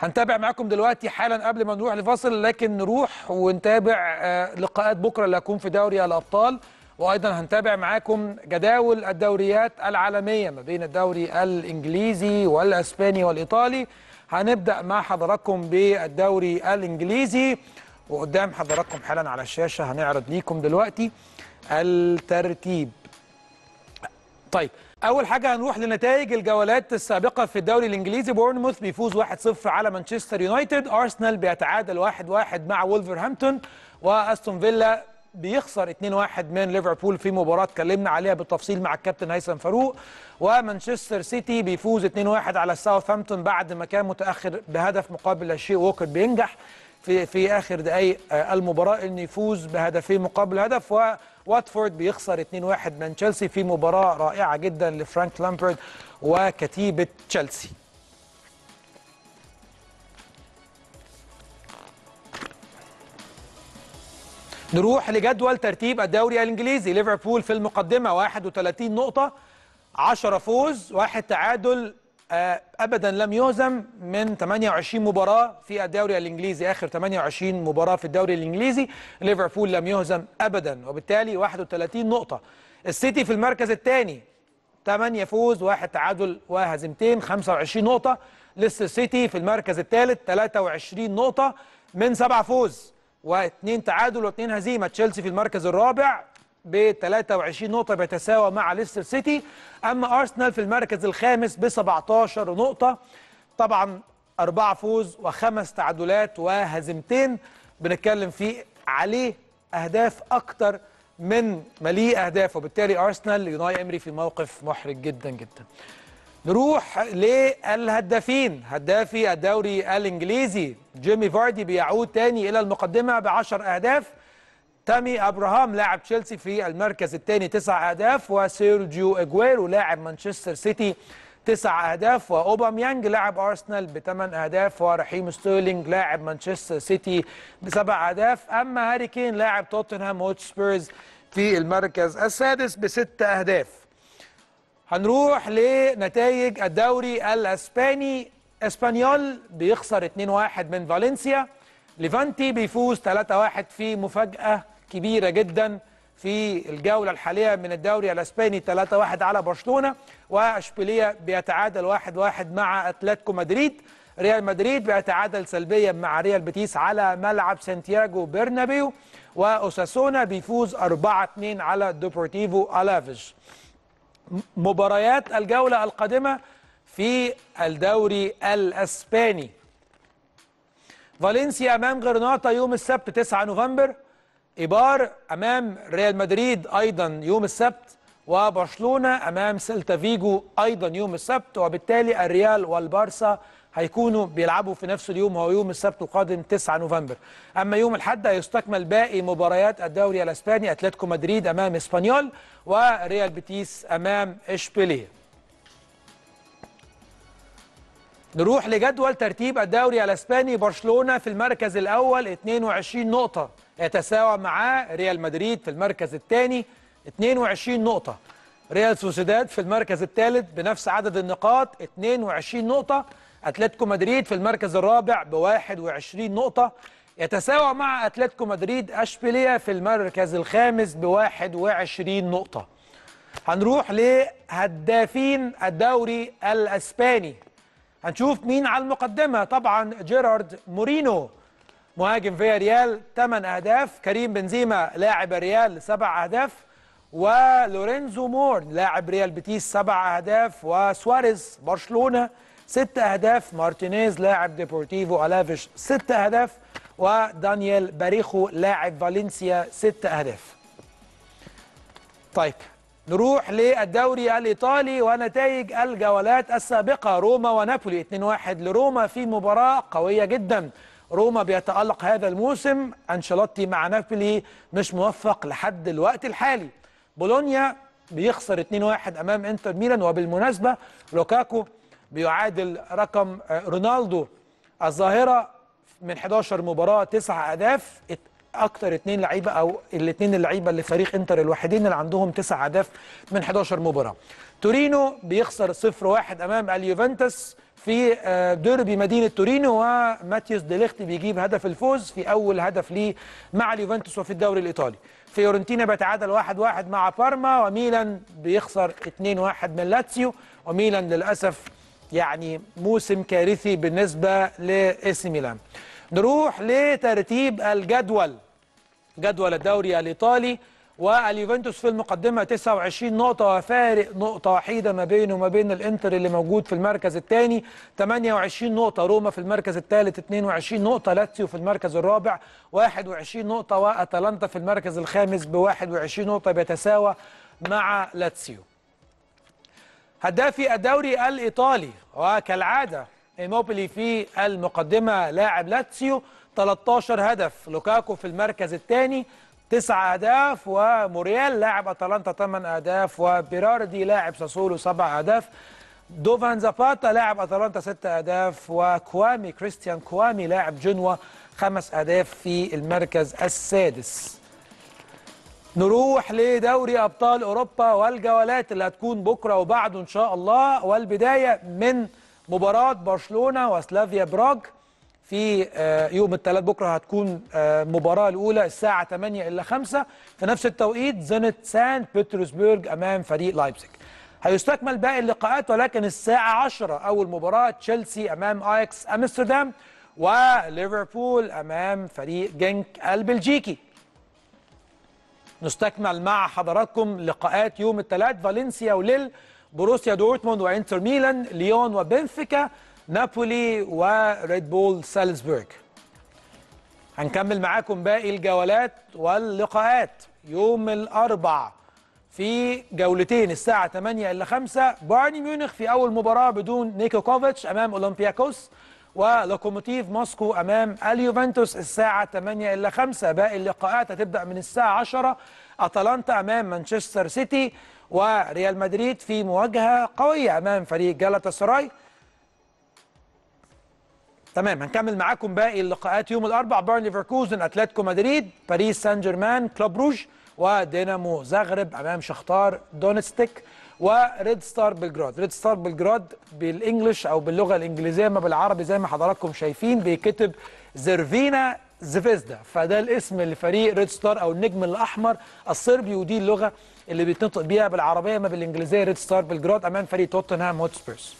هنتابع معاكم دلوقتي حالا قبل ما نروح لفاصل لكن نروح ونتابع آه، لقاءات بكره اللي هتكون في دوري الابطال وايضا هنتابع معاكم جداول الدوريات العالميه ما بين الدوري الانجليزي والاسباني والايطالي هنبدا مع حضراتكم بالدوري الانجليزي وقدام حضراتكم حالا على الشاشه هنعرض ليكم دلوقتي الترتيب طيب اول حاجه هنروح لنتائج الجولات السابقه في الدوري الانجليزي بورنموث بيفوز 1-0 على مانشستر يونايتد ارسنال بيتعادل 1-1 مع وولفرهامبتون واستون فيلا بيخسر 2-1 من ليفربول في مباراه اتكلمنا عليها بالتفصيل مع الكابتن هيثم فاروق ومانشستر سيتي بيفوز 2-1 على ساوثهامبتون بعد ما كان متاخر بهدف مقابل شيء ووكر بينجح في في اخر دقائق آه، المباراه انه يفوز بهدفين مقابل هدف وواتفورد بيخسر 2-1 من تشيلسي في مباراه رائعه جدا لفرانك لامبرد وكتيبه تشيلسي نروح لجدول ترتيب الدوري الانجليزي ليفربول في المقدمه 31 نقطه 10 فوز واحد تعادل آه، ابدا لم يهزم من 28 مباراه في الدوري الانجليزي اخر 28 مباراه في الدوري الانجليزي ليفربول لم يهزم ابدا وبالتالي 31 نقطه السيتي في المركز الثاني 8 فوز واحد تعادل وهزيمتين 25 نقطه لسه السيتي في المركز الثالث 23 نقطه من 7 فوز واثنين تعادل واثنين هزيمه تشيلسي في المركز الرابع ب 23 نقطة بيتساوى مع ليستر سيتي أما أرسنال في المركز الخامس ب 17 نقطة طبعا أربعة فوز وخمس تعادلات وهزيمتين بنتكلم في عليه أهداف أكتر من مليء أهداف وبالتالي أرسنال يوناي إمري في موقف محرج جدا جدا نروح للهدافين هدافي الدوري الانجليزي جيمي فاردي بيعود تاني الى المقدمه بعشر اهداف تامي ابراهام لاعب تشيلسي في المركز الثاني تسع اهداف وسيرجيو اجويرو لاعب مانشستر سيتي تسع اهداف واوباميانج لاعب ارسنال بثمان اهداف ورحيم ستيرلينج لاعب مانشستر سيتي بسبع اهداف اما هاري كين لاعب توتنهام هوتسبيرز في المركز السادس بست اهداف هنروح لنتائج الدوري الاسباني اسبانيول بيخسر 2-1 من فالنسيا ليفانتي بيفوز 3-1 في مفاجاه كبيرة جدا في الجولة الحالية من الدوري الأسباني 3-1 على برشلونة وأشبيلية بيتعادل 1-1 مع أتلتيكو مدريد ريال مدريد بيتعادل سلبيا مع ريال بيتيس على ملعب سانتياغو برنابيو وأوساسونا بيفوز 4-2 على دوبورتيفو ألافيش مباريات الجولة القادمة في الدوري الأسباني فالنسيا أمام غرناطة يوم السبت 9 نوفمبر ايبار امام ريال مدريد ايضا يوم السبت وبرشلونه امام سيلتا فيجو ايضا يوم السبت وبالتالي الريال والبارسا هيكونوا بيلعبوا في نفس اليوم هو يوم السبت القادم 9 نوفمبر اما يوم الاحد هيستكمل باقي مباريات الدوري الاسباني اتلتيكو مدريد امام اسبانيول وريال بيتيس امام اشبيليه نروح لجدول ترتيب الدوري الاسباني برشلونه في المركز الاول 22 نقطه يتساوى مع ريال مدريد في المركز الثاني 22 نقطة ريال سوسيداد في المركز الثالث بنفس عدد النقاط 22 نقطة أتلتيكو مدريد في المركز الرابع ب 21 نقطة يتساوى مع أتلتيكو مدريد أشبيلية في المركز الخامس ب 21 نقطة هنروح لهدافين الدوري الأسباني هنشوف مين على المقدمة طبعا جيرارد مورينو مهاجم فيا ريال 8 اهداف كريم بنزيما لاعب الريال 7 اهداف ولورينزو مور لاعب ريال بيتيس 7 اهداف وسواريز برشلونه 6 اهداف مارتينيز لاعب ديبورتيفو الافيش 6 اهداف ودانيال باريخو لاعب فالنسيا 6 اهداف طيب نروح للدوري الإيطالي ونتائج الجولات السابقة روما ونابولي 2-1 لروما في مباراة قوية جدا روما بيتألق هذا الموسم أنشلوتي مع نابولي مش موفق لحد الوقت الحالي بولونيا بيخسر 2-1 أمام إنتر ميلان وبالمناسبة لوكاكو بيعادل رقم آه، رونالدو الظاهرة من 11 مباراة 9 أهداف اكتر اثنين لعيبه او الاثنين اللعيبه اللي فريق انتر الوحيدين اللي عندهم تسع اهداف من 11 مباراه تورينو بيخسر 0-1 امام اليوفنتوس في آه، ديربي مدينه تورينو وماتيوس ديليخت بيجيب هدف الفوز في اول هدف ليه مع اليوفنتوس وفي الدوري الايطالي فيورنتينا بيتعادل 1-1 مع بارما وميلان بيخسر 2-1 من لاتسيو وميلان للاسف يعني موسم كارثي بالنسبه لاسي ميلان نروح لترتيب الجدول جدول الدوري الايطالي واليوفنتوس في المقدمه 29 نقطه فارق نقطه وحيده ما بينه وما بين الانتر اللي موجود في المركز الثاني 28 نقطه روما في المركز الثالث 22 نقطه لاتسيو في المركز الرابع 21 نقطه واتلانتا في المركز الخامس ب 21 نقطه بيتساوى مع لاتسيو هدافي الدوري الايطالي وكالعاده ايموبيلي في المقدمه لاعب لاتسيو 13 هدف لوكاكو في المركز الثاني تسع اهداف وموريال لاعب اتلانتا 8 اهداف وبيراردي لاعب ساسولو 7 اهداف دوفان زاباتا لاعب اتلانتا 6 اهداف وكوامي كريستيان كوامي لاعب جنوا 5 اهداف في المركز السادس نروح لدوري ابطال اوروبا والجولات اللي هتكون بكره وبعده ان شاء الله والبدايه من مباراه برشلونه وسلافيا براغ في آه، يوم الثلاث بكره هتكون المباراه آه، الاولى الساعه 8 الا 5 في نفس التوقيت زنت سان بيترسبرج امام فريق لايبزيج هيستكمل باقي اللقاءات ولكن الساعه 10 اول مباراه تشيلسي امام اياكس امستردام وليفربول امام فريق جنك البلجيكي نستكمل مع حضراتكم لقاءات يوم الثلاث فالنسيا وليل بروسيا دورتموند وانتر ميلان ليون وبنفيكا نابولي وريد بول سالزبورغ هنكمل معاكم باقي الجولات واللقاءات يوم الأربع في جولتين الساعة 8 إلا 5 بايرن ميونخ في أول مباراة بدون نيكو كوفيتش أمام أولمبياكوس ولوكوموتيف موسكو أمام اليوفنتوس الساعة 8 إلا 5 باقي اللقاءات هتبدأ من الساعة 10 أتلانتا أمام مانشستر سيتي وريال مدريد في مواجهة قوية أمام فريق جالاتا سراي تمام هنكمل معاكم باقي اللقاءات يوم الاربع بايرن ليفركوزن اتلتيكو مدريد باريس سان جيرمان كلوب روج ودينامو زغرب امام شختار دونستيك وريد ستار بلجراد ريد ستار بلجراد بالانجلش او باللغه الانجليزيه ما بالعربي زي ما حضراتكم شايفين بيكتب زرفينا زفيزدا فده الاسم لفريق ريد ستار او النجم الاحمر الصربي ودي اللغه اللي بيتنطق بيها بالعربيه ما بالانجليزيه ريد ستار بلجراد امام فريق توتنهام هوتسبيرز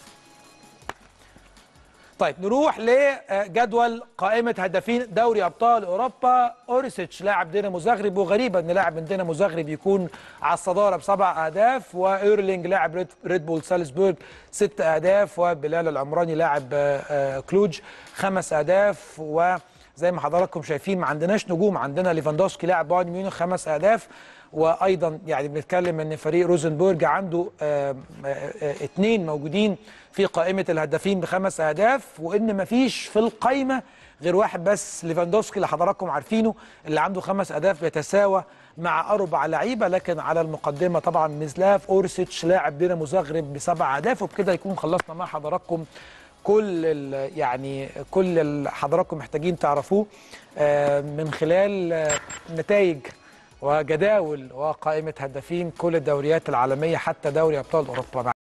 طيب نروح لجدول قائمه هدافين دوري ابطال اوروبا اورسيتش لاعب دينامو زغرب وغريبه ان لاعب من دينامو زغرب يكون على الصداره بسبع اهداف وايرلينج لاعب ريد بول سالزبورغ ست اهداف وبلال العمراني لاعب آه، آه، كلوج خمس اهداف وزي ما حضراتكم شايفين ما عندناش نجوم عندنا ليفاندوسكي لاعب بايرن ميونخ خمس اهداف وايضا يعني بنتكلم ان فريق روزنبورج عنده اثنين آه، آه، موجودين في قائمه الهدافين بخمس اهداف وان مفيش في القايمه غير واحد بس ليفاندوفسكي اللي حضراتكم عارفينه اللي عنده خمس اهداف بيتساوى مع اربع لعيبه لكن على المقدمه طبعا ميزلاف اورسيتش لاعب دينامو زغرب بسبع اهداف وبكده يكون خلصنا مع حضراتكم كل يعني كل اللي حضراتكم محتاجين تعرفوه آه، من خلال نتائج وجداول وقائمة هدافين كل الدوريات العالمية حتى دوري أبطال أوروبا